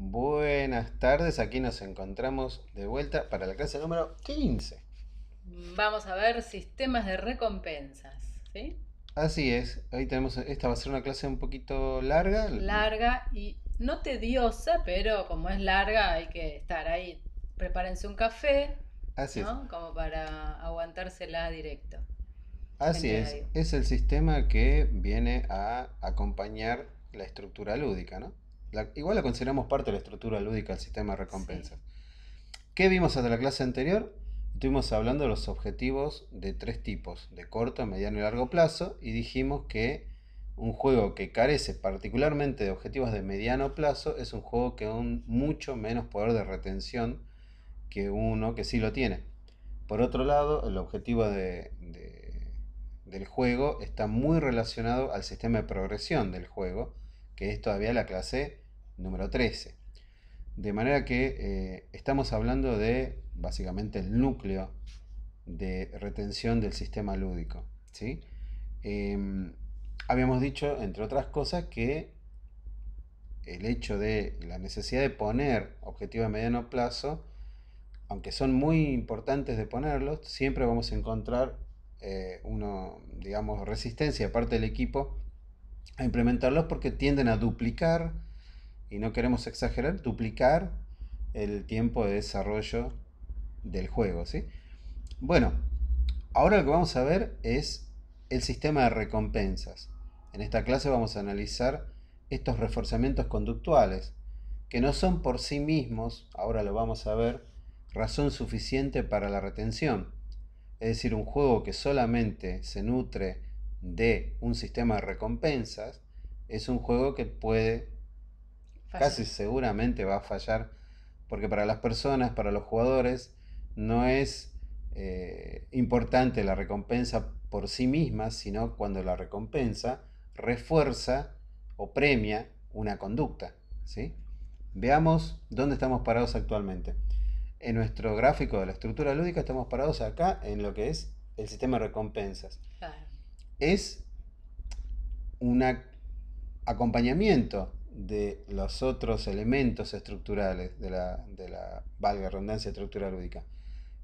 Buenas tardes, aquí nos encontramos de vuelta para la clase número 15. Vamos a ver sistemas de recompensas, ¿sí? Así es, hoy tenemos, esta va a ser una clase un poquito larga. Larga y no tediosa, pero como es larga hay que estar ahí. Prepárense un café, Así ¿no? Como para aguantársela directo. Así es, es el sistema que viene a acompañar la estructura lúdica, ¿no? igual la consideramos parte de la estructura lúdica del sistema de recompensas. ¿Qué vimos hasta la clase anterior? Estuvimos hablando de los objetivos de tres tipos, de corto, mediano y largo plazo, y dijimos que un juego que carece particularmente de objetivos de mediano plazo es un juego que aún mucho menos poder de retención que uno que sí lo tiene. Por otro lado, el objetivo del juego está muy relacionado al sistema de progresión del juego, que es todavía la clase número 13. De manera que eh, estamos hablando de básicamente el núcleo de retención del sistema lúdico. ¿sí? Em, habíamos dicho, entre otras cosas, que el hecho de la necesidad de poner objetivos a mediano plazo, aunque son muy importantes de ponerlos, siempre vamos a encontrar eh, digamos, resistencia de parte del equipo a implementarlos porque tienden a duplicar, y no queremos exagerar, duplicar el tiempo de desarrollo del juego. ¿sí? Bueno, ahora lo que vamos a ver es el sistema de recompensas. En esta clase vamos a analizar estos reforzamientos conductuales, que no son por sí mismos, ahora lo vamos a ver, razón suficiente para la retención. Es decir, un juego que solamente se nutre de un sistema de recompensas, es un juego que puede, casi seguramente va a fallar, porque para las personas, para los jugadores, no es eh, importante la recompensa por sí misma, sino cuando la recompensa refuerza o premia una conducta. ¿sí? Veamos dónde estamos parados actualmente. En nuestro gráfico de la estructura lúdica estamos parados acá en lo que es el sistema de recompensas es un acompañamiento de los otros elementos estructurales de la, de valga redundancia estructural lúdica,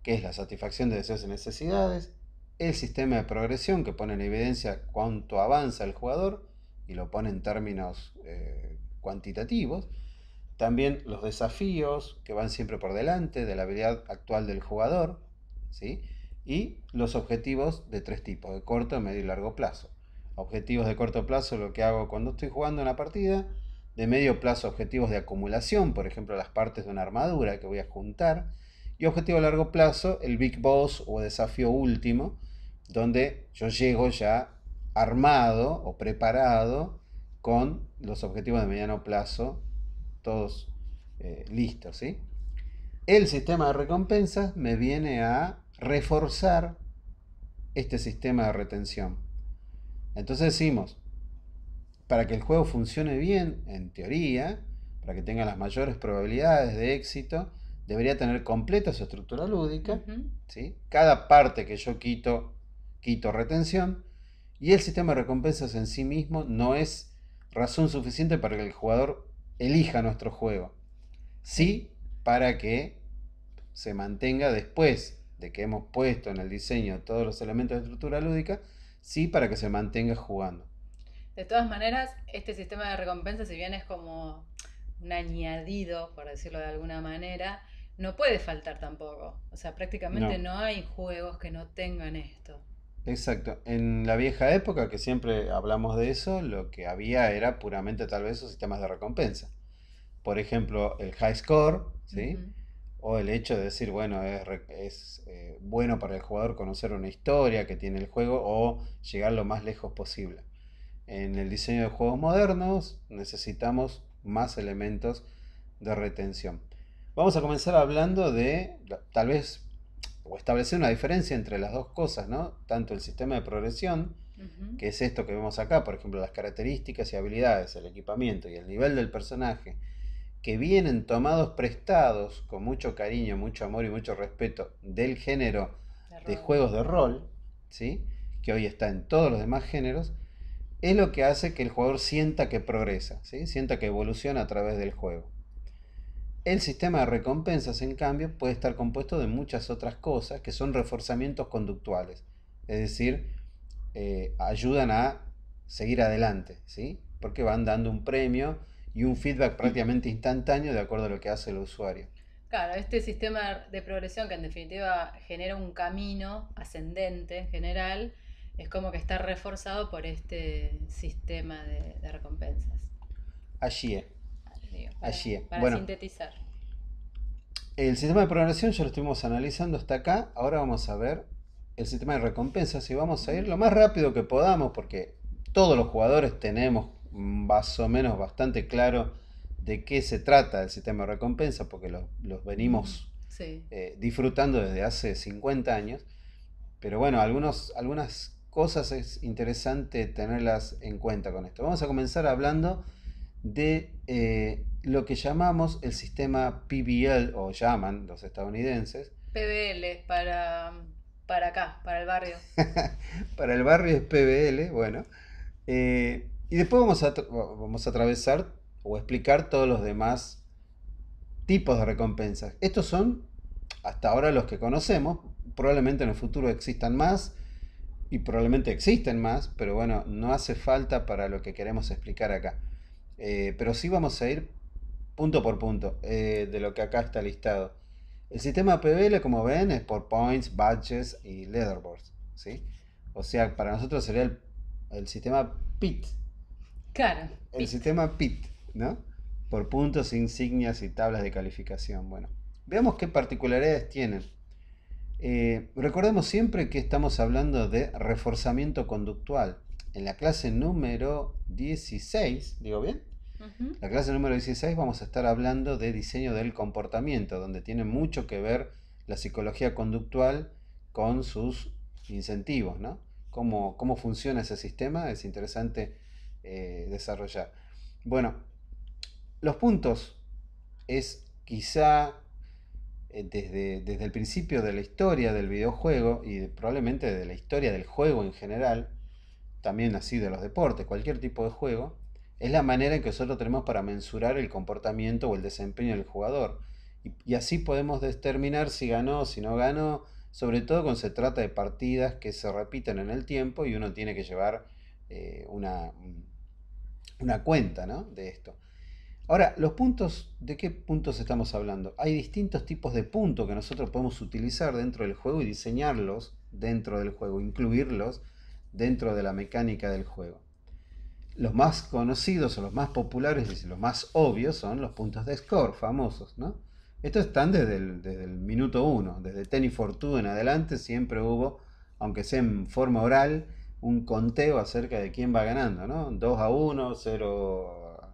que es la satisfacción de deseos y necesidades, el sistema de progresión que pone en evidencia cuánto avanza el jugador y lo pone en términos eh, cuantitativos, también los desafíos que van siempre por delante de la habilidad actual del jugador, ¿sí? y los objetivos de tres tipos, de corto, medio y largo plazo. Objetivos de corto plazo, lo que hago cuando estoy jugando una partida, de medio plazo objetivos de acumulación, por ejemplo las partes de una armadura que voy a juntar, y objetivo a largo plazo, el Big Boss o desafío último, donde yo llego ya armado o preparado con los objetivos de mediano plazo, todos eh, listos. ¿sí? El sistema de recompensas me viene a reforzar este sistema de retención. Entonces decimos, para que el juego funcione bien, en teoría, para que tenga las mayores probabilidades de éxito, debería tener completa su estructura lúdica. Cada parte que yo quito, quito retención. Y el sistema de recompensas en sí mismo no es razón suficiente para que el jugador elija nuestro juego. Sí, para que se mantenga después de que hemos puesto en el diseño todos los elementos de estructura lúdica, sí para que se mantenga jugando. De todas maneras, este sistema de recompensa, si bien es como un añadido, por decirlo de alguna manera, no puede faltar tampoco. O sea, prácticamente no, hay juegos que no tengan esto. Exacto. En la vieja época, que siempre hablamos de eso, lo que había era puramente tal vez los sistemas de recompensa. Por ejemplo, el high score, ¿sí? o el hecho de decir, bueno, es, eh, bueno para el jugador conocer una historia que tiene el juego o llegar lo más lejos posible. En el diseño de juegos modernos necesitamos más elementos de retención. Vamos a comenzar hablando de, tal vez, o establecer una diferencia entre las dos cosas, ¿no? Tanto el sistema de progresión, que es esto que vemos acá, por ejemplo, las características y habilidades, el equipamiento y el nivel del personaje, que vienen tomados prestados con mucho cariño, mucho amor y mucho respeto del género de, juegos de rol, ¿sí? que hoy está en todos los demás géneros, es lo que hace que el jugador sienta que progresa, sienta que evoluciona a través del juego. El sistema de recompensas, en cambio, puede estar compuesto de muchas otras cosas que son reforzamientos conductuales, es decir, eh, ayudan a seguir adelante, ¿sí? porque van dando un premio, y un feedback prácticamente instantáneo de acuerdo a lo que hace el usuario. Claro, este sistema de progresión que en definitiva genera un camino ascendente en general, es como que está reforzado por este sistema de, recompensas. Allí es. Allí es. Para sintetizar. El sistema de progresión ya lo estuvimos analizando hasta acá, ahora vamos a ver el sistema de recompensas y vamos a ir lo más rápido que podamos porque todos los jugadores tenemos más o menos bastante claro de qué se trata el sistema de recompensa, porque los venimos eh, disfrutando desde hace 50 años. Pero bueno, algunas cosas es interesante tenerlas en cuenta con esto. Vamos a comenzar hablando de eh, lo que llamamos el sistema PBL, o llaman los estadounidenses. PBL para, para acá, para el barrio. para el barrio es PBL, bueno. Eh, y después vamos a, vamos a atravesar o explicar todos los demás tipos de recompensas. Estos son hasta ahora los que conocemos. Probablemente en el futuro existan más y probablemente existen más, pero bueno, no hace falta para lo que queremos explicar acá. Eh, pero sí vamos a ir punto por punto eh, de lo que acá está listado. El sistema PBL, como ven, es por points, badges y leaderboards. ¿sí? O sea, para nosotros sería el, el sistema PIT, Claro. El sistema PIT, ¿no? Por puntos, insignias y tablas de calificación. Bueno, veamos qué particularidades tienen. Eh, recordemos siempre que estamos hablando de reforzamiento conductual. En la clase número 16, ¿digo bien? La clase número 16 vamos a estar hablando de diseño del comportamiento, donde tiene mucho que ver la psicología conductual con sus incentivos, ¿no? Cómo, cómo funciona ese sistema, es interesante eh, desarrollar. Bueno, los puntos es quizá eh, desde, el principio de la historia del videojuego y probablemente de la historia del juego en general, también así de los deportes, cualquier tipo de juego, es la manera en que nosotros tenemos para mensurar el comportamiento o el desempeño del jugador. Y, así podemos determinar si ganó, si no ganó, sobre todo cuando se trata de partidas que se repiten en el tiempo y uno tiene que llevar eh, una, una cuenta de esto. Ahora, los puntos, ¿de qué puntos estamos hablando? Hay distintos tipos de puntos que nosotros podemos utilizar dentro del juego y diseñarlos dentro del juego, incluirlos dentro de la mecánica del juego. Los más conocidos o los más populares y los más obvios son los puntos de score famosos, ¿no? Estos están desde el, minuto 1, desde Ten y Fortuna en adelante siempre hubo, aunque sea en forma oral, un conteo acerca de quién va ganando, ¿no? 2 a 1, 0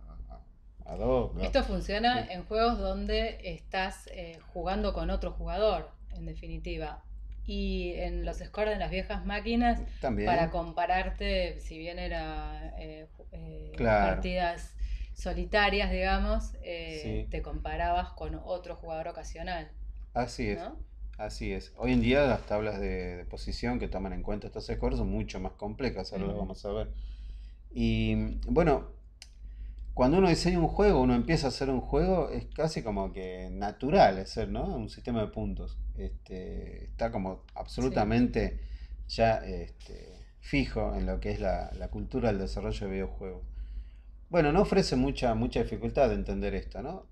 a 2. Esto funciona en juegos donde estás eh, jugando con otro jugador, en definitiva. Y en los scores de las viejas máquinas, para compararte, si bien era eh, eh, partidas solitarias, digamos, te comparabas con otro jugador ocasional. Así es. Así es. Hoy en día las tablas de, posición que toman en cuenta estos scores son mucho más complejas, ahora lo vamos a ver. Y bueno, cuando uno diseña un juego, uno empieza a hacer un juego, es casi como que natural hacer, ¿no? Un sistema de puntos. Este, está como absolutamente ya este, fijo en lo que es la, cultura del desarrollo de videojuegos. Bueno, no ofrece mucha, mucha dificultad de entender esto, ¿no?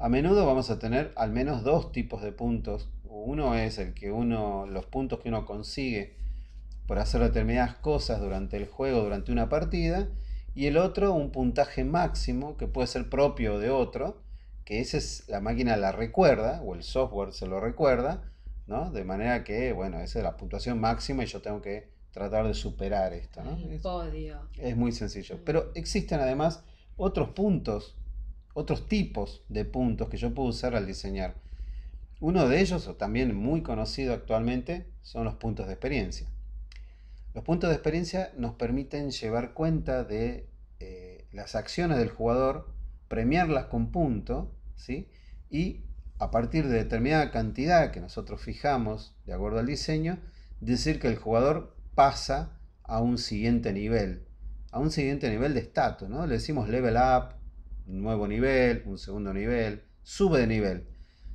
A menudo vamos a tener al menos dos tipos de puntos uno es el que uno, los puntos que uno consigue por hacer determinadas cosas durante el juego, durante una partida, y el otro un puntaje máximo que puede ser propio de otro, que es, la máquina la recuerda, o el software se lo recuerda, ¿no? De manera que, bueno, esa es la puntuación máxima y yo tengo que tratar de superar esto, es muy sencillo. Mm. Pero existen además otros puntos, otros tipos de puntos que yo puedo usar al diseñar. Uno de ellos, o también muy conocido actualmente, son los puntos de experiencia. Los puntos de experiencia nos permiten llevar cuenta de eh, las acciones del jugador, premiarlas con punto, ¿sí? y a partir de determinada cantidad que nosotros fijamos de acuerdo al diseño, decir que el jugador pasa a un siguiente nivel, a un siguiente nivel de estatus, ¿no? Le decimos level up, un nuevo nivel, un segundo nivel, sube de nivel,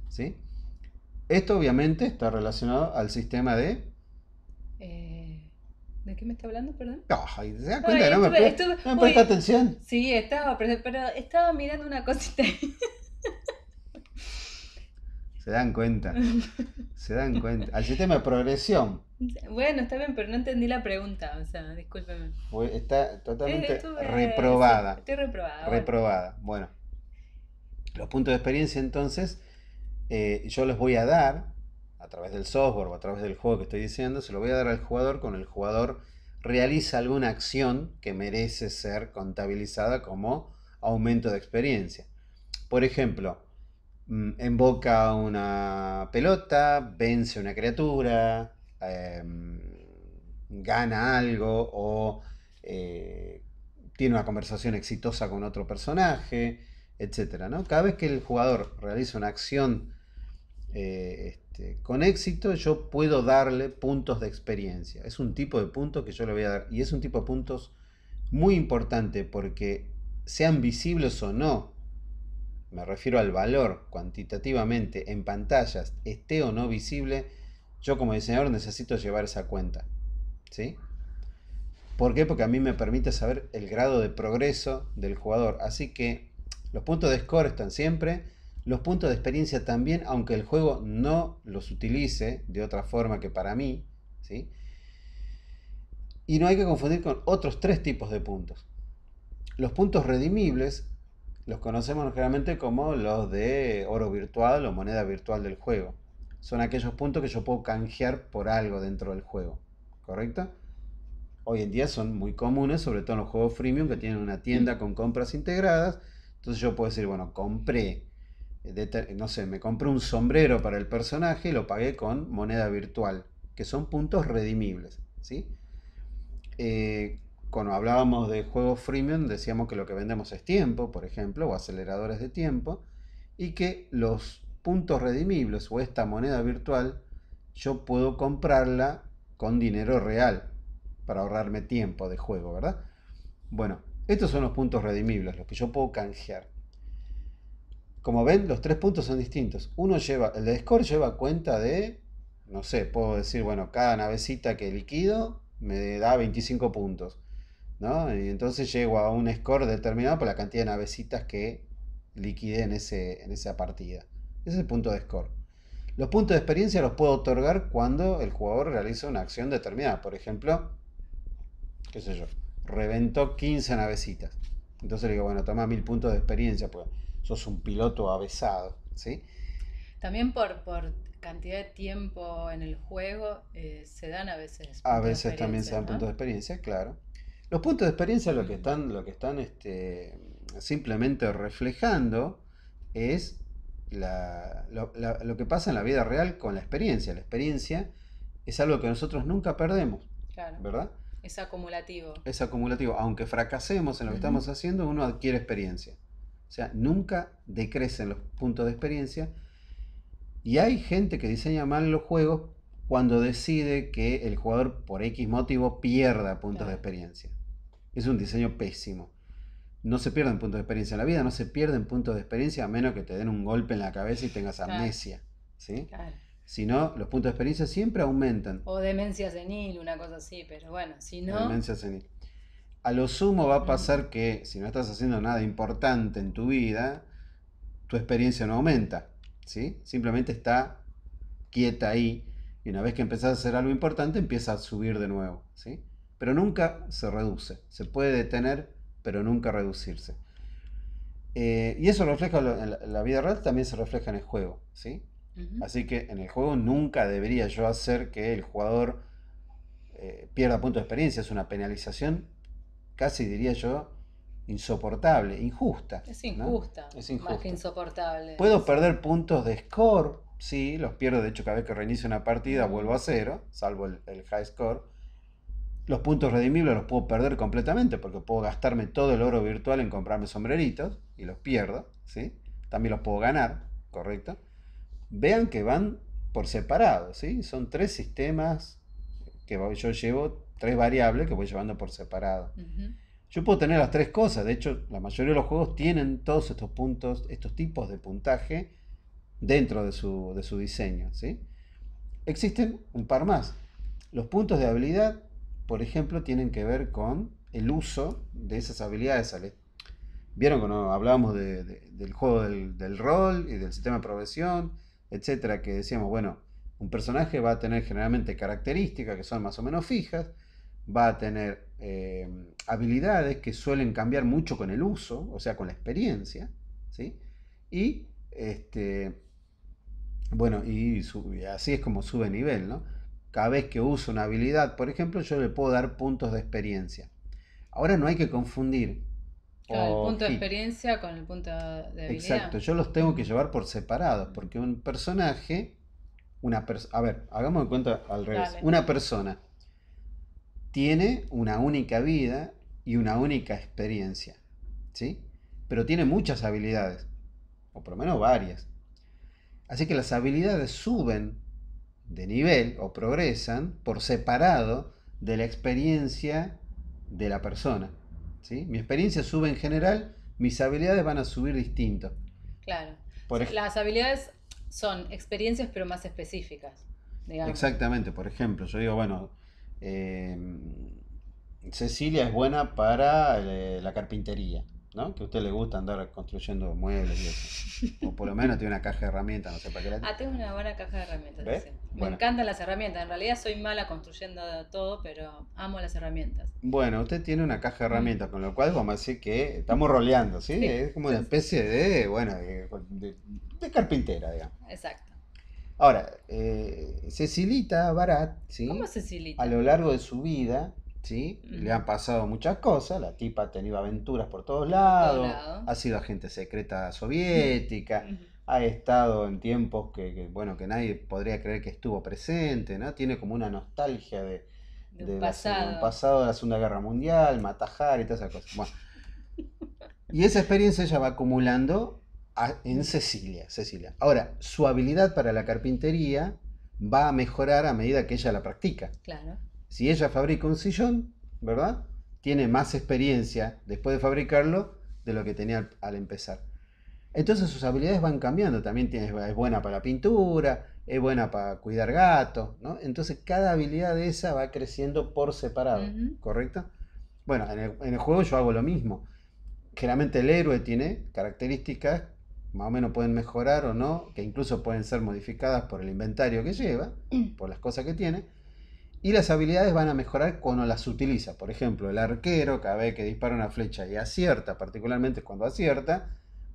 ¿sí? Esto obviamente está relacionado al sistema de... Eh, ¿De qué me está hablando, perdón? No, ¿se da cuenta? no, me, estuve, no, atención. Sí, estaba, pero, estaba mirando una cosita. Se dan cuenta. Se dan cuenta. Al sistema de progresión. Bueno, está bien, pero no entendí la pregunta. O sea, discúlpeme. Está totalmente reprobada. Estoy reprobada. Reprobada. bueno. Los puntos de experiencia entonces eh, yo les voy a dar, a través del software o a través del juego que estoy diciendo, se lo voy a dar al jugador cuando el jugador realiza alguna acción que merece ser contabilizada como aumento de experiencia. Por ejemplo, mm, invoca una pelota, vence una criatura, em, gana algo o eh, tiene una conversación exitosa con otro personaje, etc. Cada vez que el jugador realiza una acción eh, este, con éxito yo puedo darle puntos de experiencia. Es un tipo de puntos que yo le voy a dar y es un tipo de puntos muy importante porque sean visibles o no, me refiero al valor cuantitativamente en pantallas, esté o no visible, yo como diseñador necesito llevar esa cuenta. ¿Sí? ¿Por qué? Porque a mí me permite saber el grado de progreso del jugador. Así que los puntos de score están siempre los puntos de experiencia también, aunque el juego no los utilice de otra forma que para mí, ¿sí? Y no hay que confundir con otros tres tipos de puntos. Los puntos redimibles los conocemos generalmente como los de oro virtual o moneda virtual del juego. Son aquellos puntos que yo puedo canjear por algo dentro del juego, ¿correcto? Hoy en día son muy comunes, sobre todo en los juegos freemium que tienen una tienda con compras integradas. Entonces yo puedo decir, bueno, compré no sé, me compré un sombrero para el personaje y lo pagué con moneda virtual, que son puntos redimibles, ¿sí? Eh, cuando hablábamos de juegos freemium, decíamos que lo que vendemos es tiempo, por ejemplo, o aceleradores de tiempo, y que los puntos redimibles o esta moneda virtual, yo puedo comprarla con dinero real para ahorrarme tiempo de juego, ¿verdad? Bueno, estos son los puntos redimibles, los que yo puedo canjear. Como ven, los tres puntos son distintos. Uno lleva, el de score lleva cuenta de, no sé, puedo decir, bueno, cada navecita que liquido me da 25 puntos. ¿no? Y entonces llego a un score determinado por la cantidad de navecitas que liquide en, ese, en esa partida. Ese es el punto de score. Los puntos de experiencia los puedo otorgar cuando el jugador realiza una acción determinada. Por ejemplo, qué sé yo, reventó 15 navecitas. Entonces le digo, bueno, toma 1000 puntos de experiencia. Pues sos un piloto avesado, ¿sí? También por, cantidad de tiempo en el juego eh, se dan a veces. A veces también se dan puntos de experiencia, claro. Los puntos de experiencia lo que mm. están, lo que están este, simplemente reflejando es lo, que pasa en la vida real con la experiencia. La experiencia es algo que nosotros nunca perdemos, claro. ¿verdad? Es acumulativo. Es acumulativo. Aunque fracasemos en lo que estamos haciendo, uno adquiere experiencia. O sea, nunca decrecen los puntos de experiencia. Y hay gente que diseña mal los juegos cuando decide que el jugador por X motivo pierda puntos de experiencia. Es un diseño pésimo. No se pierden puntos de experiencia en la vida, no se pierden puntos de experiencia a menos que te den un golpe en la cabeza y tengas amnesia. ¿sí? Si no, los puntos de experiencia siempre aumentan. O demencia senil, una cosa así, pero bueno, si no... demencia senil a lo sumo va a pasar que si no estás haciendo nada importante en tu vida, tu experiencia no aumenta, ¿sí? Simplemente está quieta ahí y una vez que empezás a hacer algo importante empieza a subir de nuevo, ¿sí? Pero nunca se reduce, se puede detener, pero nunca reducirse. Eh, y eso refleja la, vida real, también se refleja en el juego, ¿sí? Así que en el juego nunca debería yo hacer que el jugador eh, pierda puntos de experiencia, es una penalización casi diría yo, insoportable, injusta. Es injusta, es injusta. más que insoportable. Puedo perder puntos de score, sí, los pierdo, de hecho cada vez que reinicio una partida vuelvo a cero, salvo el, el high score. Los puntos redimibles los puedo perder completamente porque puedo gastarme todo el oro virtual en comprarme sombreritos y los pierdo, ¿sí? También los puedo ganar, ¿correcto? Vean que van por separado, ¿sí? Son tres sistemas que yo llevo tres variables que voy llevando por separado. Yo puedo tener las tres cosas, de hecho la mayoría de los juegos tienen todos estos puntos, estos tipos de puntaje dentro de su, diseño. ¿sí? Existen un par más. Los puntos de habilidad, por ejemplo, tienen que ver con el uso de esas habilidades. Vieron cuando hablábamos del juego del, del, rol y del sistema de progresión, etcétera, que decíamos, bueno, un personaje va a tener generalmente características que son más o menos fijas, va a tener eh, habilidades que suelen cambiar mucho con el uso, o sea, con la experiencia, ¿sí? Y, este, bueno, y, así es como sube nivel, ¿no? Cada vez que uso una habilidad, por ejemplo, yo le puedo dar puntos de experiencia. Ahora no hay que confundir. el punto de experiencia con el punto de habilidad. Exacto, yo los tengo que llevar por separados, porque un personaje, una a ver, hagamos en cuenta al revés, una persona tiene una única vida y una única experiencia, ¿sí? Pero tiene muchas habilidades, o por lo menos varias. Así que las habilidades suben de nivel o progresan por separado de la experiencia de la persona. ¿sí? Mi experiencia sube en general, mis habilidades van a subir distinto. Claro. Por Las habilidades son experiencias pero más específicas. Exactamente, por ejemplo, yo digo, bueno, Em, Cecilia es buena para eh, la carpintería, ¿no? Que a usted le gusta andar construyendo muebles y eso. O por lo menos tiene una caja de herramientas, no sé para qué la Ah, tengo una buena caja de herramientas. Dice. Me encantan las herramientas. En realidad soy mala construyendo todo, pero amo las herramientas. Bueno, usted tiene una caja de mm. herramientas, con lo cual vamos a decir que estamos roleando, ¿sí? Es como una especie de, bueno, de carpintera, digamos. Exacto. Ahora, eh, Cecilita Barat, ¿sí? A lo largo de su vida, ¿sí? Le han pasado muchas cosas, la tipa ha tenido aventuras por todos lados, ha sido agente secreta soviética, ha estado en tiempos que, bueno, que nadie podría creer que estuvo presente, ¿no? Tiene como una nostalgia de, pasado. de la Segunda Guerra Mundial, Matajar y todas esas cosas. y esa experiencia ella va acumulando en Cecilia, Cecilia. Ahora, su habilidad para la carpintería va a mejorar a medida que ella la practica. Claro. Si ella fabrica un sillón, ¿verdad? Tiene más experiencia después de fabricarlo de lo que tenía al, empezar. Entonces sus habilidades van cambiando. También es buena para la pintura, es buena para cuidar gatos, ¿no? Entonces cada habilidad de esa va creciendo por separado, ¿correcto? Bueno, en el, en el juego yo hago lo mismo. Generalmente el héroe tiene características más o menos pueden mejorar o no, que incluso pueden ser modificadas por el inventario que lleva, por las cosas que tiene, y las habilidades van a mejorar cuando las utiliza. Por ejemplo, el arquero, cada vez que dispara una flecha y acierta, particularmente cuando acierta,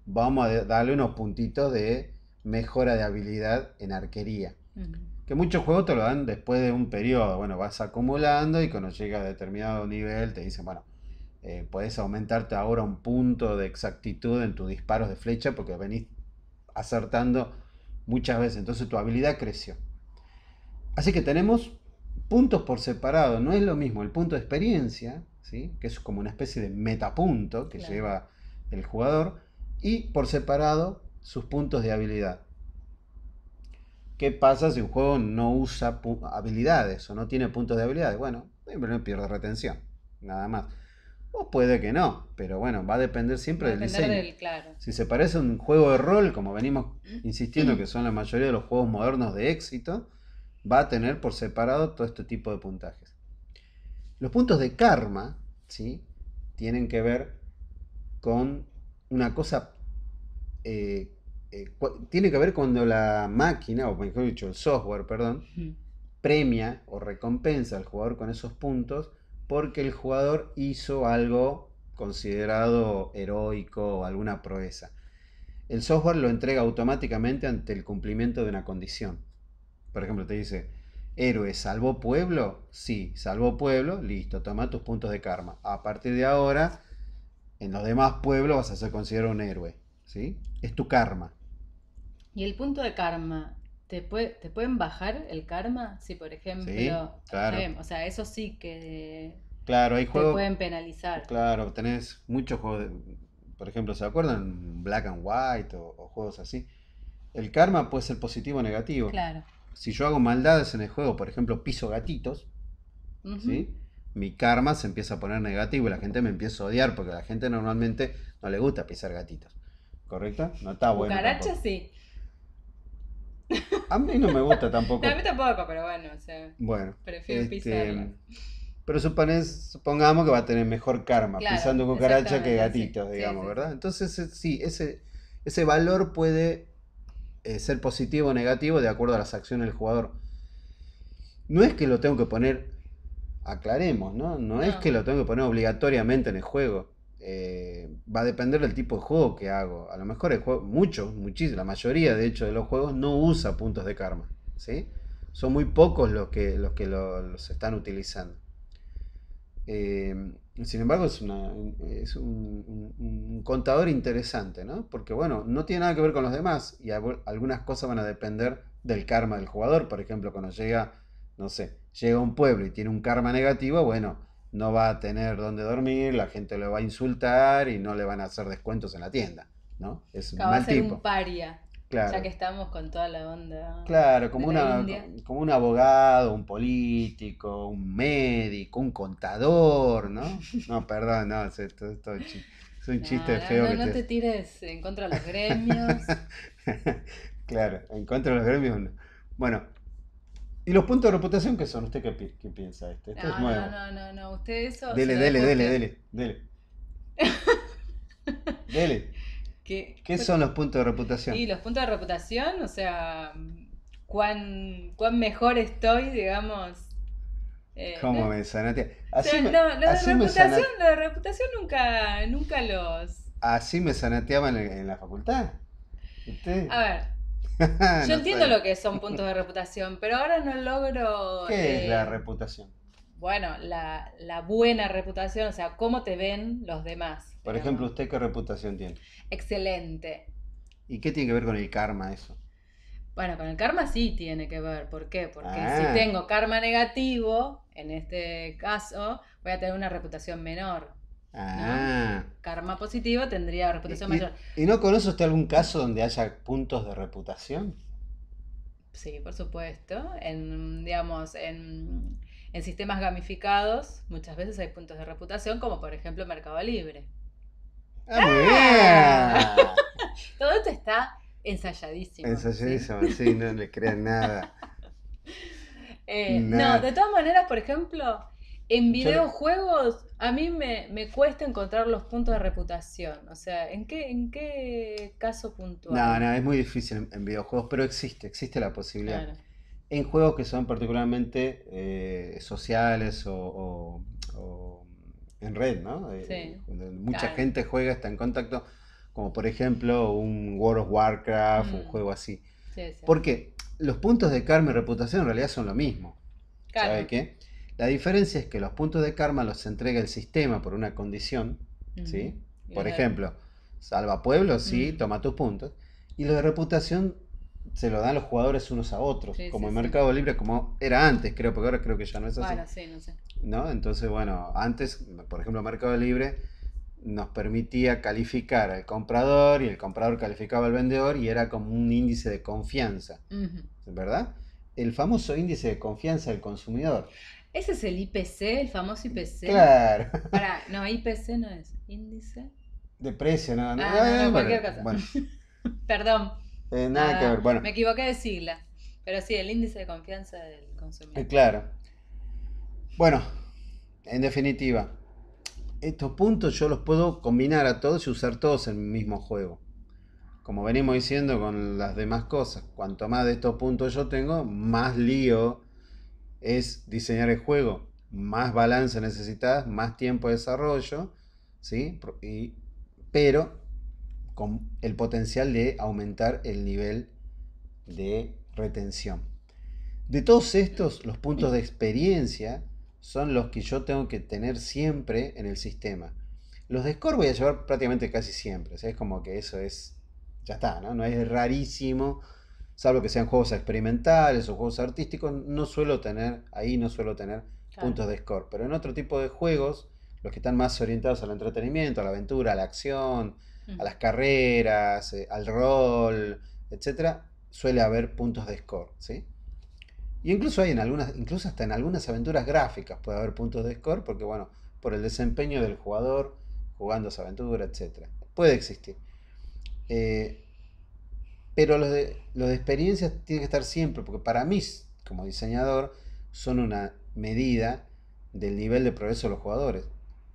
vamos a darle unos puntitos de mejora de habilidad en arquería. Que muchos juegos te lo dan después de un periodo, bueno, vas acumulando y cuando llega a determinado nivel te dicen, bueno, eh, Puedes aumentarte ahora un punto de exactitud en tus disparos de flecha porque venís acertando muchas veces, entonces tu habilidad creció. Así que tenemos puntos por separado, no es lo mismo el punto de experiencia, ¿sí? que es como una especie de metapunto que lleva el jugador, y por separado sus puntos de habilidad. ¿Qué pasa si un juego no usa habilidades o no tiene puntos de habilidades? Bueno, pierde retención, nada más. O puede que no, pero bueno, va a depender siempre del diseño. Si se parece a un juego de rol, como venimos insistiendo que son la mayoría de los juegos modernos de éxito, va a tener por separado todo este tipo de puntajes. Los puntos de karma, ¿sí? Tienen que ver con una cosa... Eh, eh, tiene que ver cuando la máquina, o mejor dicho, el software, perdón, premia o recompensa al jugador con esos puntos porque el jugador hizo algo considerado heroico o alguna proeza. El software lo entrega automáticamente ante el cumplimiento de una condición. Por ejemplo, te dice, héroe, ¿salvó pueblo? Sí, salvó pueblo, listo, toma tus puntos de karma. A partir de ahora, en los demás pueblos vas a ser considerado un héroe. ¿sí? Es tu karma. ¿Y el punto de karma te, pueden bajar el karma si, por ejemplo, o sea, eso sí que claro, hay juegos, te pueden penalizar. Claro, tenés muchos juegos, por ejemplo, ¿se acuerdan? Black and White o, juegos así. El karma puede ser positivo o negativo. Claro. Si yo hago maldades en el juego, por ejemplo, piso gatitos, ¿sí? mi karma se empieza a poner negativo y la gente me empieza a odiar porque a la gente normalmente no le gusta pisar gatitos. ¿Correcto? No está bueno. Caracha sí. A mí no me gusta tampoco. a mí tampoco, pero bueno, o Prefiero este, Pero supongamos que va a tener mejor karma pisando cucaracha que gatitos, digamos, ¿verdad? Entonces, eh, sí, ese, ese valor puede eh, ser positivo o negativo de acuerdo a las acciones del jugador. No es que lo tengo que poner, aclaremos, No, no. es que lo tengo que poner obligatoriamente en el juego. Eh, va a depender del tipo de juego que hago. A lo mejor el juego, mucho, muchísimo, la mayoría de hecho de los juegos no usa puntos de karma. ¿sí? Son muy pocos los que, los, que los están utilizando. Eh, sin embargo, es, es un, un, contador interesante, ¿no? Porque, bueno, no tiene nada que ver con los demás y algunas cosas van a depender del karma del jugador. Por ejemplo, cuando llega, no sé, llega a un pueblo y tiene un karma negativo, bueno, no va a tener dónde dormir, la gente lo va a insultar y no le van a hacer descuentos en la tienda, ¿no? Es un mal ser un paria. Ya que estamos con toda la onda. Claro, como, una, como un abogado, un político, un médico, un contador, ¿no? No, perdón, no, es, esto, es, un chiste feo. No, no te... tires en contra de los gremios. claro, en contra de los gremios Bueno, ¿Y los puntos de reputación qué son? ¿Usted qué, qué piensa? Este, este no, es nuevo. No, no, no, no. Usted eso. Dele, dele, dele, dele, dele, dele. ¿Qué, ¿Qué son los puntos de reputación? Y los puntos de reputación, o sea, cuán, cuán mejor estoy, digamos. Eh, ¿Cómo me sanate Así me, no, lo, de reputación, lo de reputación nunca, nunca los. Así me sanateaban en, en la facultad. ¿Usted? A ver, Yo entiendo lo que son puntos de reputación, pero ahora no logro... ¿Qué es eh, la reputación? Bueno, la, buena reputación, o sea, cómo te ven los demás. Por ejemplo, ¿usted qué reputación tiene? Excelente. ¿Y qué tiene que ver con el karma eso? Bueno, con el karma sí tiene que ver. ¿Por qué? Porque si ah. tengo karma negativo, en este caso, voy a tener una reputación menor. Ah. Karma positivo tendría reputación mayor. ¿Y no conoce usted algún caso donde haya puntos de reputación? Sí, por supuesto. En, digamos, en, sistemas gamificados muchas veces hay puntos de reputación, como por ejemplo Mercado Libre. ¡Ah, muy ¡Ah! Todo esto está ensayadísimo. Ensayadísimo, sí, no le crean nada. Eh, no, de todas maneras, por ejemplo, en videojuegos a mí me, cuesta encontrar los puntos de reputación. O sea, ¿en qué, en qué caso puntual? No, no, es muy difícil en, videojuegos, pero existe, existe la posibilidad. En juegos que son particularmente eh, sociales o, en red, ¿no? Eh, sí. mucha gente juega, está en contacto, como por ejemplo un World of Warcraft, un mm. juego así. Sí, sí. Porque los puntos de karma y reputación en realidad son lo mismo. Claro. ¿Sabe qué? La diferencia es que los puntos de karma los entrega el sistema por una condición, ¿sí? Por ejemplo, salva pueblo, sí, toma tus puntos. Y lo de reputación se lo dan los jugadores unos a otros, como en el mercado libre, como era antes, creo, porque ahora creo que ya no es así. sí, no sé. ¿No? Entonces, bueno, antes, por ejemplo, mercado libre nos permitía calificar al comprador y el comprador calificaba al vendedor y era como un índice de confianza, ¿verdad? El famoso índice de confianza del consumidor. Ese es el IPC, el famoso IPC. Claro. no, IPC no es. Índice. De precio, no, no. Perdón. nada que ah, ver. Me equivoqué de sigla. Pero sí, el índice de confianza del consumidor. Eh, claro. Bueno, en definitiva, estos puntos yo los puedo combinar a todos y usar todos en el mismo juego. Como venimos diciendo con las demás cosas, cuanto más de estos puntos yo tengo, más lío es diseñar el juego. Más balance necesitas, más tiempo de desarrollo, ¿sí? pero con el potencial de aumentar el nivel de retención. De todos estos, los puntos de experiencia son los que yo tengo que tener siempre en el sistema. Los de score voy a llevar prácticamente casi siempre. es como que eso es. Ya está, ¿no? No es rarísimo salvo que sean juegos experimentales o juegos artísticos, no suelo tener, ahí no suelo tener puntos de score. Pero en otro tipo de juegos, los que están más orientados al entretenimiento, a la aventura, a la acción, a mm. las carreras, eh, al rol, etcétera, suele haber puntos de score, ¿sí? Y incluso hay en algunas, incluso hasta en algunas aventuras gráficas puede haber puntos de score, porque bueno, por el desempeño del jugador jugando esa aventura, etcétera. Puede existir. Eh, pero los de, los de experiencias tienen que estar siempre, porque para mí, como diseñador, son una medida del nivel de progreso de los jugadores,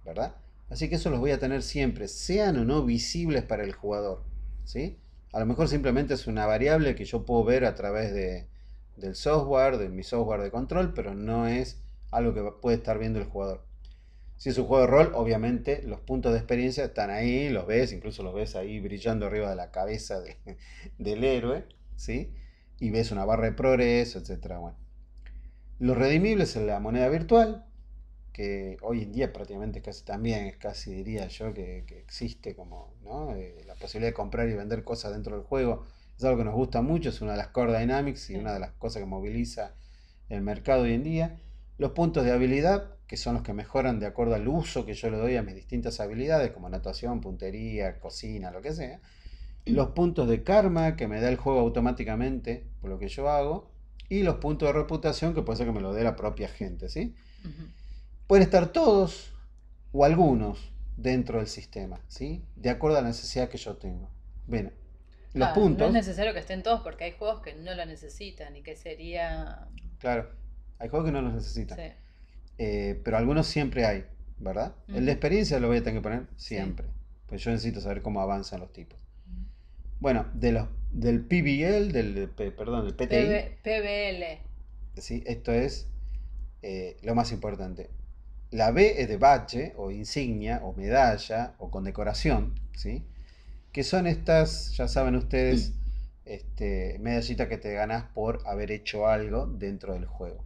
¿verdad? Así que eso los voy a tener siempre, sean o no visibles para el jugador, ¿sí? A lo mejor simplemente es una variable que yo puedo ver a través de, del software, de mi software de control, pero no es algo que puede estar viendo el jugador. Si es un juego de rol, obviamente los puntos de experiencia están ahí, los ves, incluso los ves ahí brillando arriba de la cabeza del héroe, ¿sí? Y ves una barra de progreso, etc. Bueno. Los redimibles en la moneda virtual, que hoy en día prácticamente casi también, casi diría yo que, existe como ¿no? Eh, la posibilidad de comprar y vender cosas dentro del juego, es algo que nos gusta mucho, es una de las core dynamics y una de las cosas que moviliza el mercado hoy en día. Los puntos de habilidad, que son los que mejoran de acuerdo al uso que yo le doy a mis distintas habilidades, como natación, puntería, cocina, lo que sea. Mm. Los puntos de karma que me da el juego automáticamente por lo que yo hago. Y los puntos de reputación que puede ser que me lo dé la propia gente, ¿sí? Pueden estar todos o algunos dentro del sistema, ¿sí? De acuerdo a la necesidad que yo tengo. Bueno, los puntos... Ah, no es necesario que estén todos porque hay juegos que no lo necesitan y que sería... Claro, hay juegos que no los necesitan. Eh, pero algunos siempre hay, ¿verdad? en El de experiencia lo voy a tener que poner siempre, pues yo necesito saber cómo avanzan los tipos. Bueno, de del PBL, del, eh, perdón, del PTI. PBL. Sí, esto es eh, lo más importante. La B es de bache, o insignia, o medalla, o condecoración, ¿sí? Que son estas, ya saben ustedes, este, medallitas que te ganas por haber hecho algo dentro del juego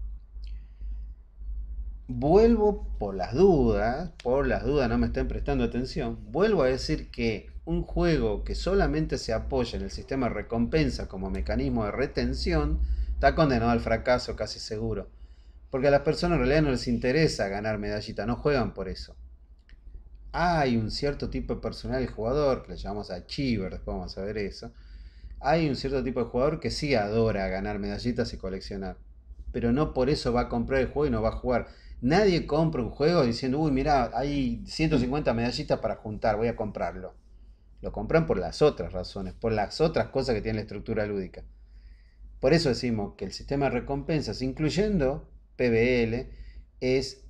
vuelvo por las dudas, por las dudas no me estén prestando atención, vuelvo a decir que un juego que solamente se apoya en el sistema de recompensa como mecanismo de retención está condenado al fracaso casi seguro. Porque a las personas en realidad no les interesa ganar medallita, no juegan por eso. Hay un cierto tipo de personal de jugador, que le llamamos achiever, después vamos a ver eso. Hay un cierto tipo de jugador que sí adora ganar medallitas y coleccionar. Pero no por eso va a comprar el juego y no va a jugar Nadie compra un juego diciendo, uy, mira, hay 150 medallistas para juntar, voy a comprarlo. Lo compran por las otras razones, por las otras cosas que tiene la estructura lúdica. Por eso decimos que el sistema de recompensas, incluyendo PBL, es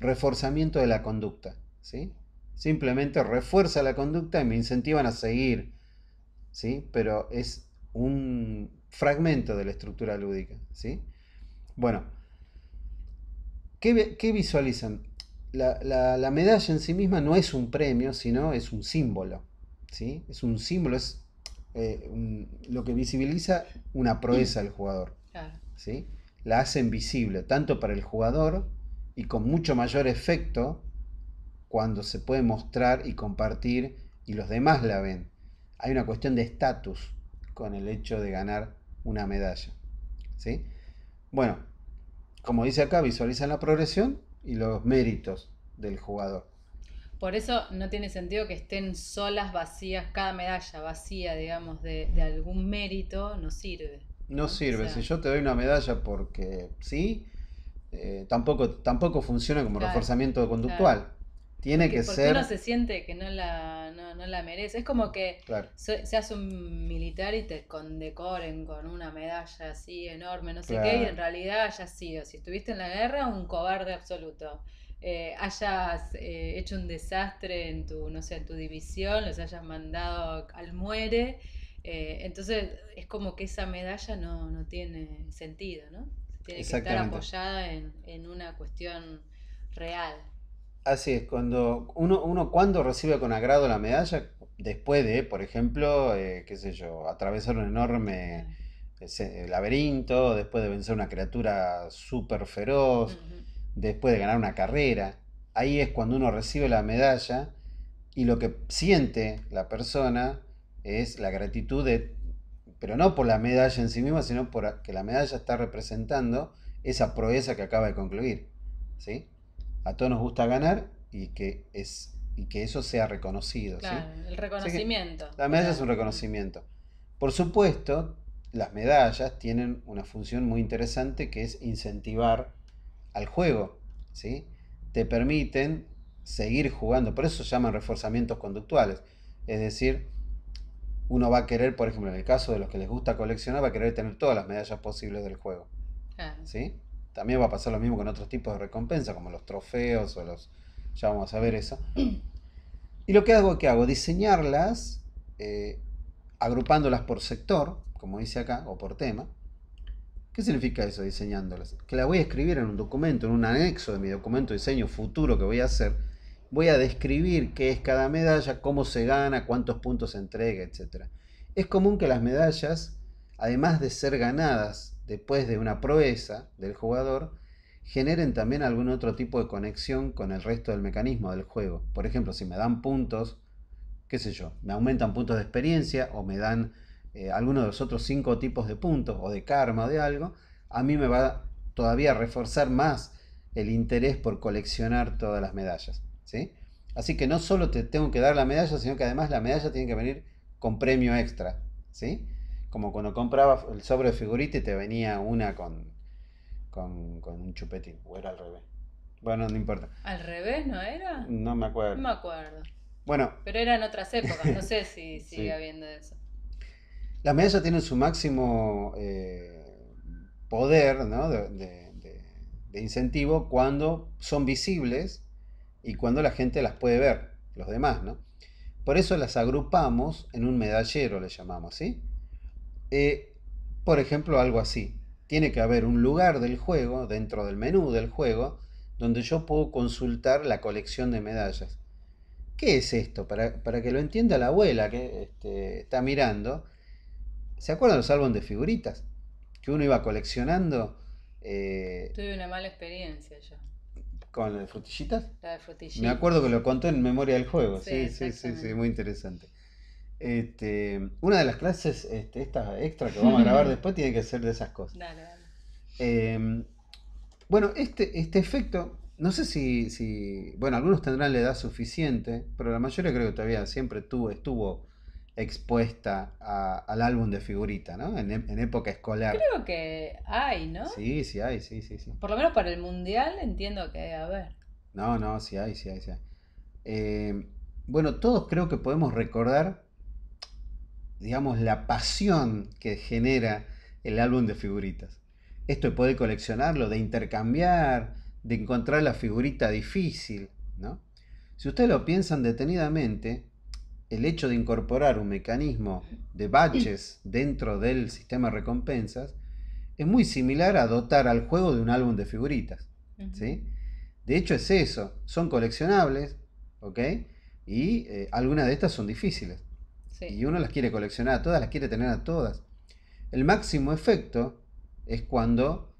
reforzamiento de la conducta. ¿sí? Simplemente refuerza la conducta y me incentivan a seguir. ¿sí? Pero es un fragmento de la estructura lúdica. ¿sí? Bueno, ¿Qué, visualizan? La, medalla en sí misma no es un premio, sino es un símbolo. ¿sí? Es un símbolo, es eh, lo que visibiliza una proeza del jugador. ¿sí? La hacen visible, tanto para el jugador y con mucho mayor efecto cuando se puede mostrar y compartir y los demás la ven. Hay una cuestión de estatus con el hecho de ganar una medalla. ¿sí? Bueno, como dice acá, visualizan la progresión y los méritos del jugador. Por eso no tiene sentido que estén solas, vacías, cada medalla vacía, digamos, de, algún mérito, no sirve. No, sirve, si yo te doy una medalla porque sí, eh, tampoco, tampoco funciona como reforzamiento conductual. Tiene que, ser. Porque uno se siente que no la, la merece. Es como que seas un militar y te condecoren con una medalla así enorme, no sé qué, y en realidad hayas sido, si estuviste en la guerra, un cobarde absoluto. Eh, hayas eh, hecho un desastre en tu, no sé, en tu división, los hayas mandado al muere. Eh, entonces es como que esa medalla no, tiene sentido, ¿no? Tiene que estar apoyada en, en una cuestión real. Así es, cuando uno, uno cuando recibe con agrado la medalla, después de, por ejemplo, eh, qué sé yo, atravesar un enorme eh, eh, laberinto, después de vencer una criatura súper feroz, después de ganar una carrera, ahí es cuando uno recibe la medalla y lo que siente la persona es la gratitud de, pero no por la medalla en sí misma, sino por que la medalla está representando esa proeza que acaba de concluir, ¿sí? a todos nos gusta ganar y que, eso sea reconocido. Claro, el reconocimiento. la medalla es un reconocimiento. Por supuesto, las medallas tienen una función muy interesante que es incentivar al juego. ¿sí? Te permiten seguir jugando, por eso se llaman reforzamientos conductuales. Es decir, uno va a querer, por ejemplo, en el caso de los que les gusta coleccionar, va a querer tener todas las medallas posibles del juego. ¿Sí? También va a pasar lo mismo con otros tipos de recompensa, como los trofeos o los... Ya vamos a ver eso. Y lo que hago, ¿qué hago? Diseñarlas, eh, agrupándolas por sector, como dice acá, o por tema. ¿Qué significa eso, diseñándolas? Que las voy a escribir en un documento, en un anexo de mi documento de diseño futuro que voy a hacer. Voy a describir qué es cada medalla, cómo se gana, cuántos puntos se entrega, etc. Es común que las medallas, además de ser ganadas después de una proeza del jugador, generen también algún otro tipo de conexión con el resto del mecanismo del juego. Por ejemplo, si me dan puntos, qué sé yo, me aumentan puntos de experiencia o me dan eh, alguno de los otros cinco tipos de puntos o de karma o de algo, a mí me va todavía a reforzar más el interés por coleccionar todas las medallas. ¿sí? Así que no solo te tengo que dar la medalla, sino que además la medalla tiene que venir con premio extra. ¿sí? como cuando comprabas el sobre de figurita y te venía una con, con, un chupetín, o era al revés. Bueno, no importa. ¿Al revés no era? No me acuerdo. No me acuerdo. Bueno. Pero eran otras épocas, no sé si sigue habiendo eso. Las medallas tienen su máximo eh, poder de, de, incentivo cuando son visibles y cuando la gente las puede ver, los demás, ¿no? Por eso las agrupamos en un medallero, le llamamos, ¿sí? Eh, por ejemplo, algo así. Tiene que haber un lugar del juego, dentro del menú del juego, donde yo puedo consultar la colección de medallas. ¿Qué es esto? Para, que lo entienda la abuela que este, está mirando. ¿Se acuerdan los álbumes de figuritas? Que uno iba coleccionando. Eh, Tuve una mala experiencia yo. ¿Con la de frutillitas? Me acuerdo que lo contó en Memoria del Juego. sí, sí, sí, sí, muy interesante. Este, una de las clases, este, esta extra que vamos a grabar después, tiene que ser de esas cosas. Em, bueno, este, este efecto, no sé si, si, bueno, algunos tendrán la edad suficiente, pero la mayoría creo que todavía siempre estuvo expuesta al álbum de figurita, ¿no? En, época escolar. Creo que hay, ¿no? Sí, sí hay, sí, sí, Por lo menos para el mundial entiendo que a ver. No, no, sí hay, sí hay, sí em, bueno, todos creo que podemos recordar digamos, la pasión que genera el álbum de figuritas. Esto de poder coleccionarlo, de intercambiar, de encontrar la figurita difícil, ¿no? Si ustedes lo piensan detenidamente, el hecho de incorporar un mecanismo de baches dentro del sistema de recompensas es muy similar a dotar al juego de un álbum de figuritas, ¿sí? De hecho es eso, son coleccionables, ¿ok? Y eh, algunas de estas son difíciles. Y uno las quiere coleccionar a todas, las quiere tener a todas. El máximo efecto es cuando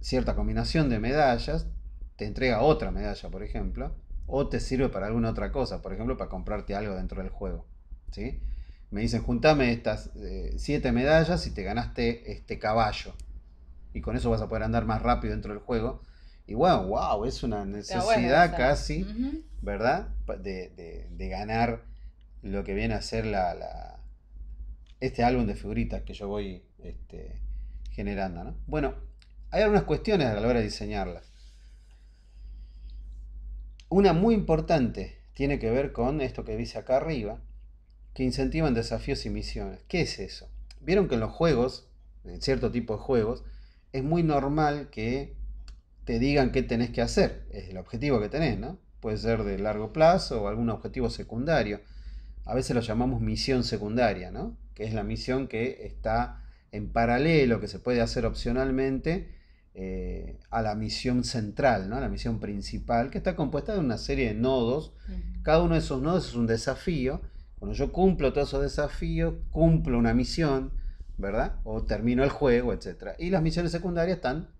cierta combinación de medallas te entrega otra medalla, por ejemplo, o te sirve para alguna otra cosa, por ejemplo, para comprarte algo dentro del juego. ¿sí? Me dicen, juntame estas eh, siete medallas y te ganaste este caballo. Y con eso vas a poder andar más rápido dentro del juego. Y bueno, wow, es una necesidad casi, ¿verdad? de ganar lo que viene a ser la, este álbum de figuritas que yo voy este, generando. Bueno, hay algunas cuestiones a la hora de diseñarlas. Una muy importante tiene que ver con esto que dice acá arriba, que incentivan desafíos y misiones. ¿Qué es eso? Vieron que en los juegos, en cierto tipo de juegos, es muy normal que te digan qué tenés que hacer, es el objetivo que tenés, ¿no? Puede ser de largo plazo o algún objetivo secundario a veces lo llamamos misión secundaria, ¿no? que es la misión que está en paralelo, que se puede hacer opcionalmente eh, a la misión central, ¿no? a la misión principal, que está compuesta de una serie de nodos. Cada uno de esos nodos es un desafío. Cuando yo cumplo todos esos desafíos, cumplo una misión, ¿verdad? O termino el juego, etc. Y las misiones secundarias están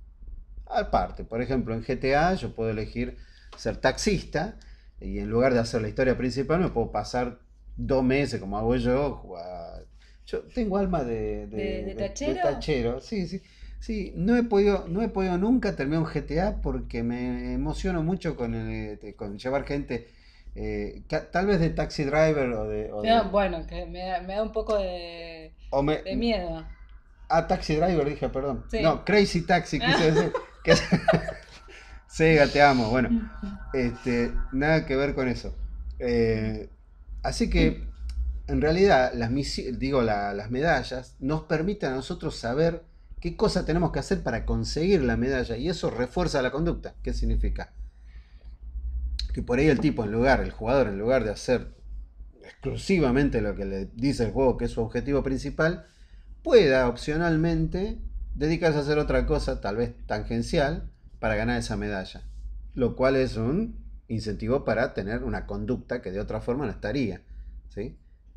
aparte. Por ejemplo, en GTA yo puedo elegir ser taxista y en lugar de hacer la historia principal me puedo pasar dos meses, como hago yo, yo tengo alma de, de, tachero? Sí, sí. Sí, no he podido, no he podido nunca terminar un GTA porque me emociono mucho con, este, llevar gente, eh, tal vez de taxi driver o de... Bueno, que me da, me da, un poco de, de miedo. Ah, taxi driver dije, perdón. No, crazy taxi quise decir. Sega, te amo. Bueno, este, nada que ver con eso. Eh, Así que, en realidad, las, medallas nos permiten a nosotros saber qué cosa tenemos que hacer para conseguir la medalla y eso refuerza la conducta. ¿Qué significa? Que por ahí el tipo, en lugar, el jugador, en lugar de hacer exclusivamente lo que le dice el juego, que es su objetivo principal, pueda opcionalmente dedicarse a hacer otra cosa, tal vez tangencial, para ganar esa medalla. Lo cual es un incentivo para tener una conducta que de otra forma no estaría. ¿sí?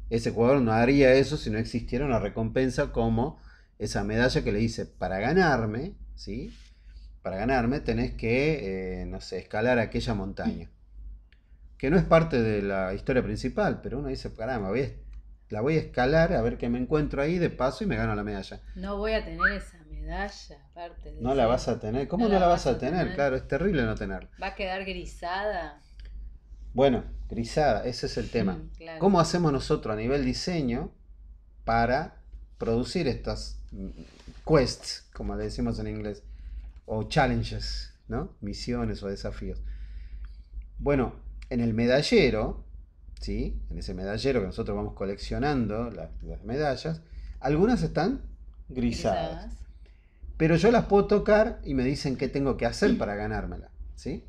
Ese jugador no haría eso si no existiera una recompensa como esa medalla que le dice, para ganarme, ¿sí? para ganarme tenés que, eh, no sé, escalar aquella montaña. Que no es parte de la historia principal, pero uno dice, caramba, la voy a escalar a ver qué me encuentro ahí de paso y me gano la medalla. No voy a tener esa medalla, no la vas a tener. ¿Cómo no, la vas, a tener? Claro, es terrible no tenerla. Va a quedar grisada. Bueno, grisada, ese es el tema. ¿Cómo hacemos nosotros a nivel diseño para producir estas quests, como le decimos en inglés, o challenges, ¿no? Misiones o desafíos. Bueno, en el medallero, ¿sí? En ese medallero que nosotros vamos coleccionando las, medallas, algunas están grisadas. Pero yo las puedo tocar y me dicen qué tengo que hacer para ganármela. ¿sí?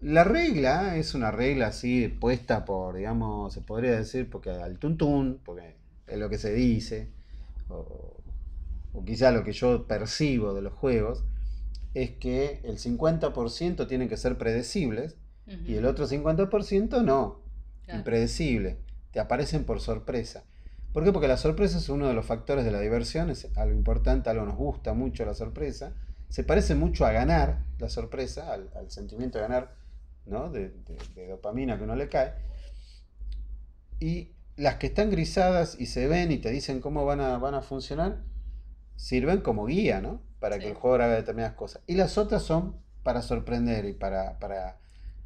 La regla es una regla así puesta por, digamos, se podría decir, porque al tuntún, porque es lo que se dice, o, quizá lo que yo percibo de los juegos, es que el 50% tienen que ser predecibles y el otro 50% no, impredecible, te aparecen por sorpresa. ¿Por qué? Porque la sorpresa es uno de los factores de la diversión, es algo importante, algo nos gusta mucho la sorpresa. Se parece mucho a ganar la sorpresa, al, sentimiento de ganar, ¿no? De, dopamina que uno le cae. Y las que están grisadas y se ven y te dicen cómo van a, van a funcionar, sirven como guía, ¿no? Para que el jugador haga determinadas cosas. Y las otras son para sorprender y para, para,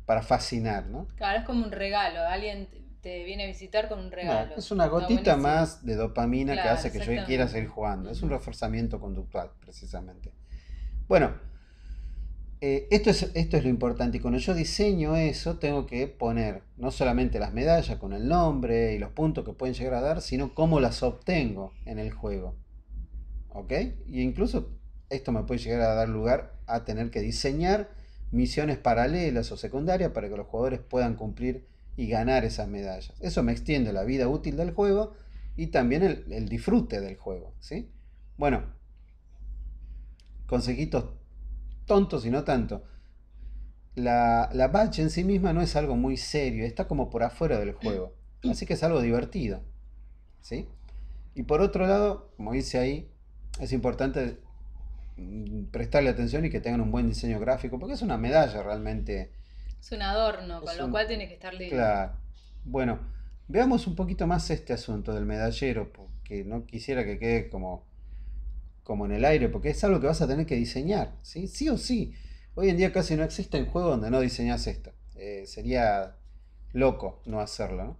para fascinar, ¿no? Claro, es como un regalo. Alguien te viene a visitar con un regalo. es una gotita más de dopamina que hace que yo quiera seguir jugando. Es un reforzamiento conductual, precisamente. Bueno, eh, esto, es, esto es lo importante. Y cuando yo diseño eso, tengo que poner no solamente las medallas con el nombre y los puntos que pueden llegar a dar, sino cómo las obtengo en el juego. ¿Ok? Y incluso esto me puede llegar a dar lugar a tener que diseñar misiones paralelas o secundarias para que los jugadores puedan cumplir y ganar esas medallas. Eso me extiende la vida útil del juego y también el, disfrute del juego. ¿sí? Bueno, consejitos tontos y no tanto. La, la batch en sí misma no es algo muy serio, está como por afuera del juego. Así que es algo divertido. ¿sí? Y por otro lado, como dice ahí, es importante mm, prestarle atención y que tengan un buen diseño gráfico, porque es una medalla realmente es un adorno, con lo cual tiene que estar libre. Claro. Bueno, veamos un poquito más este asunto del medallero, porque no quisiera que quede como, como en el aire, porque es algo que vas a tener que diseñar, ¿sí? Sí o sí. Hoy en día casi no existe un juego donde no diseñas esto. Eh, sería loco no hacerlo,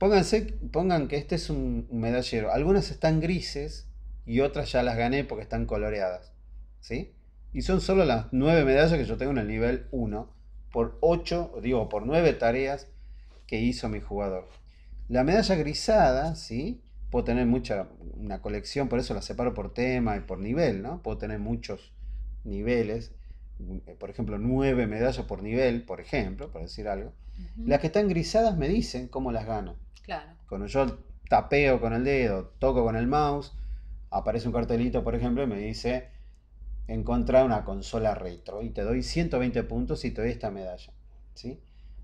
Pónganse, pongan que este es un medallero. Algunas están grises y otras ya las gané porque están coloreadas. ¿Sí? Y son solo las nueve medallas que yo tengo en el nivel 1 por ocho, digo, por nueve tareas que hizo mi jugador. La medalla grisada, ¿sí? Puedo tener mucha, una colección, por eso la separo por tema y por nivel, ¿no? Puedo tener muchos niveles, eh, por ejemplo, nueve medallas por nivel, por ejemplo, para decir algo. Las que están grisadas me dicen cómo las gano. Claro. Cuando yo tapeo con el dedo, toco con el mouse, aparece un cartelito, por ejemplo, y me dice encontrar una consola retro y te doy 120 puntos y te doy esta medalla. ¿sí?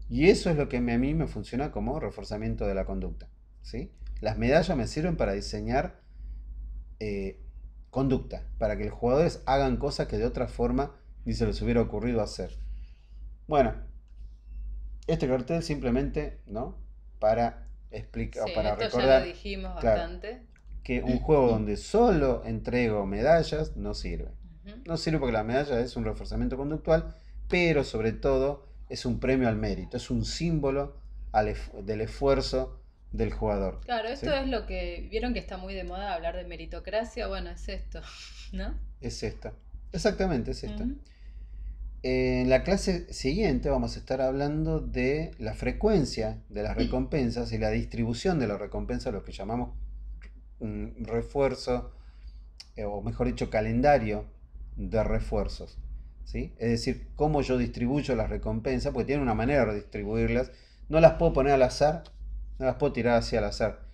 Y eso es lo que a mí me funciona como reforzamiento de la conducta. ¿sí? Las medallas me sirven para diseñar eh, conducta, para que los jugadores hagan cosas que de otra forma ni se les hubiera ocurrido hacer. Bueno, este cartel simplemente, ¿no? Para explicar, para recordar. Que un juego donde solo entrego medallas no sirve. No sirve porque la medalla es un reforzamiento conductual, pero sobre todo es un premio al mérito, es un símbolo del esfuerzo del jugador. Claro, esto es lo que vieron que está muy de moda hablar de meritocracia, bueno, es esto, ¿no? Es esto, exactamente, es esto. En la clase siguiente vamos a estar hablando de la frecuencia de las recompensas y la distribución de las recompensas, lo que llamamos un refuerzo, eh, o mejor dicho, calendario de refuerzos. ¿sí? Es decir, cómo yo distribuyo las recompensas, porque tiene una manera de distribuirlas. No las puedo poner al azar, no las puedo tirar hacia el azar.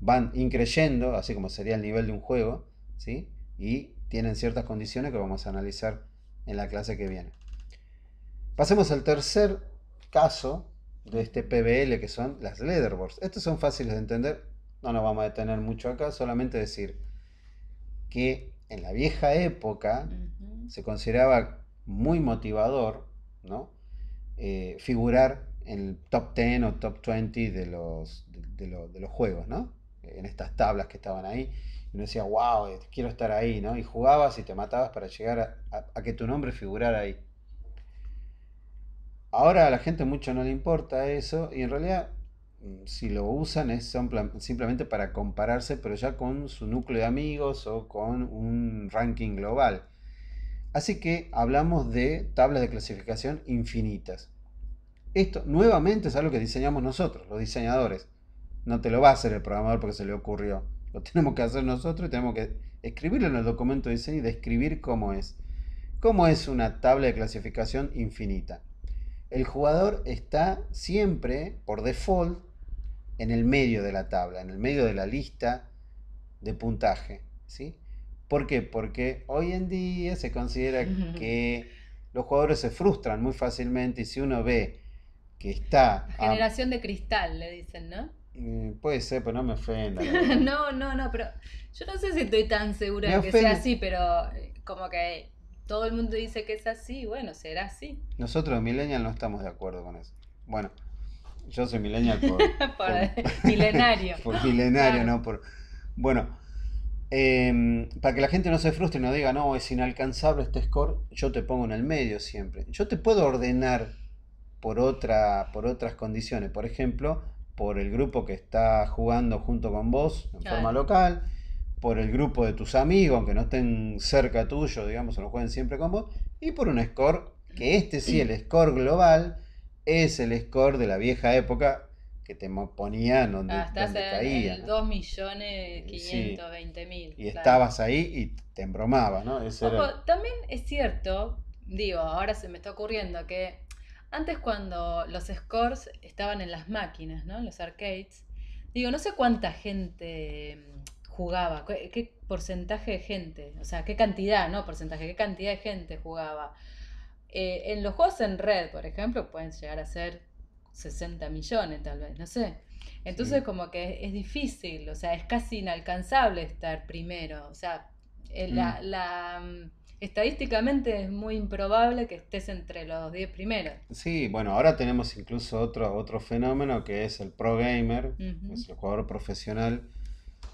Van increyendo, así como sería el nivel de un juego, ¿sí? y tienen ciertas condiciones que vamos a analizar en la clase que viene. Pasemos al tercer caso de este PBL que son las leaderboards. Estos son fáciles de entender, no nos vamos a detener mucho acá, solamente decir que en la vieja época, mm se consideraba muy motivador, ¿no? Eh, figurar en el top 10 o top 20 de los, de, los juegos, ¿no? En estas tablas que estaban ahí. Y uno decía, wow, eh, quiero estar ahí, ¿no? Y jugabas y te matabas para llegar a, a que tu nombre figurara ahí. Ahora a la gente mucho no le importa eso y en realidad mm, si lo usan es simplemente para compararse, pero ya con su núcleo de amigos o con un ranking global. Así que hablamos de tablas de clasificación infinitas. Esto nuevamente es algo que diseñamos nosotros, los diseñadores. No te lo va a hacer el programador porque se le ocurrió. Lo tenemos que hacer nosotros y tenemos que escribirlo en el documento de diseño y describir cómo es. ¿Cómo es una tabla de clasificación infinita? El jugador está siempre, por default, en el medio de la tabla, en el medio de la lista de puntaje. ¿sí? ¿Por qué? Porque hoy en día se considera que los jugadores se frustran muy fácilmente y si uno ve que está... generación de cristal, le dicen, ¿no? Mm, puede ser, pero no me ofenda. no, no, no, pero yo no sé si estoy tan segura de que sea así, pero eh, como que todo el mundo dice que es así, bueno, será así. Nosotros, Millennial, no estamos de acuerdo con eso. Bueno, yo soy Millennial por... por, milenario. por milenario, no por... Bueno, Em, para que la gente no se frustre y no diga, no, es inalcanzable este score, yo te pongo en el medio siempre. Yo te puedo ordenar por, otra, por otras condiciones, por ejemplo, por el grupo que está jugando junto con vos en forma local, por el grupo de tus amigos, aunque no estén cerca tuyo, digamos, o no jueguen siempre con vos, y por un score que este sí, el score global, es el score de la vieja época, que te ponían donde, ah, millones 520 mil. Y estabas ahí y te embromaba ¿no? Eso También es cierto, digo, ahora se me está ocurriendo que antes cuando los scores estaban en las máquinas, ¿no? En los arcades, digo, no sé cuánta gente mm, jugaba, qué, porcentaje de gente, o sea, qué cantidad, no porcentaje, qué cantidad de gente jugaba. Eh, en los juegos en red, por ejemplo, pueden llegar a ser 60 millones tal vez, no sé. Entonces como que es, difícil, o sea, es casi inalcanzable estar primero, o sea, eh, mm. la, mm, estadísticamente es muy improbable que estés entre los 10 primeros. Sí, bueno, ahora tenemos incluso otro, otro fenómeno que es el pro gamer, es el jugador profesional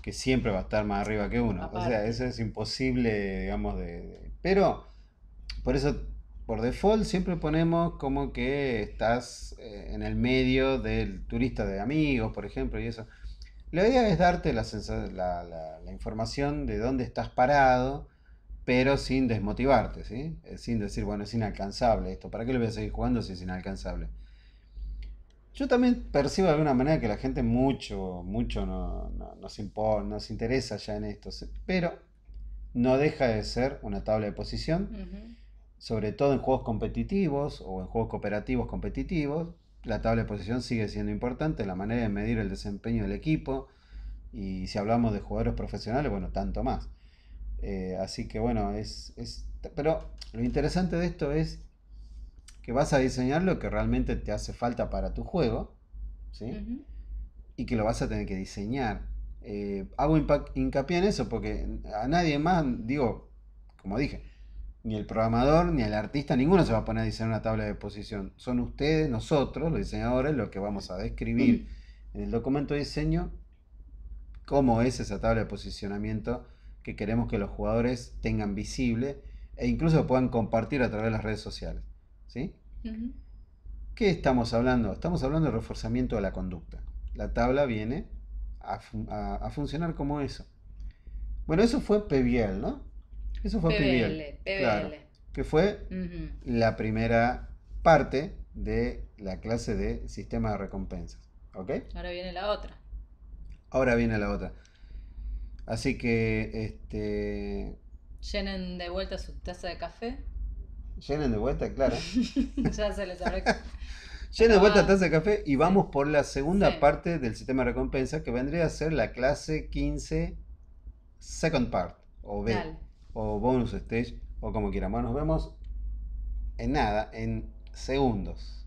que siempre va a estar más arriba que uno. O sea, eso es imposible, digamos, de... Pero, por eso por default siempre ponemos como que estás eh, en el medio del turista de amigos, por ejemplo, y eso. La idea es darte la, información de dónde estás parado, pero sin desmotivarte, ¿sí? Eh, sin decir, bueno, es inalcanzable esto, ¿para qué lo voy a seguir jugando si es inalcanzable? Yo también percibo de alguna manera que la gente mucho, mucho no, nos, impone, interesa ya en esto, pero no deja de ser una tabla de posición sobre todo en juegos competitivos o en juegos cooperativos competitivos, la tabla de posición sigue siendo importante, la manera de medir el desempeño del equipo, y si hablamos de jugadores profesionales, bueno, tanto más. Eh, así que bueno, es, Pero lo interesante de esto es que vas a diseñar lo que realmente te hace falta para tu juego, ¿sí? Y que lo vas a tener que diseñar. Eh, hago hincapié en eso porque a nadie más, digo, como dije, ni el programador, ni el artista, ninguno se va a poner a diseñar una tabla de posición. Son ustedes, nosotros, los diseñadores, los que vamos a describir mm. en el documento de diseño cómo es esa tabla de posicionamiento que queremos que los jugadores tengan visible e incluso puedan compartir a través de las redes sociales. ¿Sí? ¿Qué estamos hablando? Estamos hablando de reforzamiento de la conducta. La tabla viene a, funcionar como eso. Bueno, eso fue Peviel, ¿no? Eso fue PBL. PBL, que fue la primera parte de la clase de sistema de recompensas. ¿Ok? Ahora viene la otra. Ahora viene la otra. Así que, este, Llenen de vuelta su taza de café. Llenen de vuelta, claro. ya se les Llenen de vuelta taza de café y vamos por la segunda parte del sistema de recompensa que vendría a ser la clase 15 second part o B o bonus stage o como quieran. Bueno, nos vemos en nada, en segundos.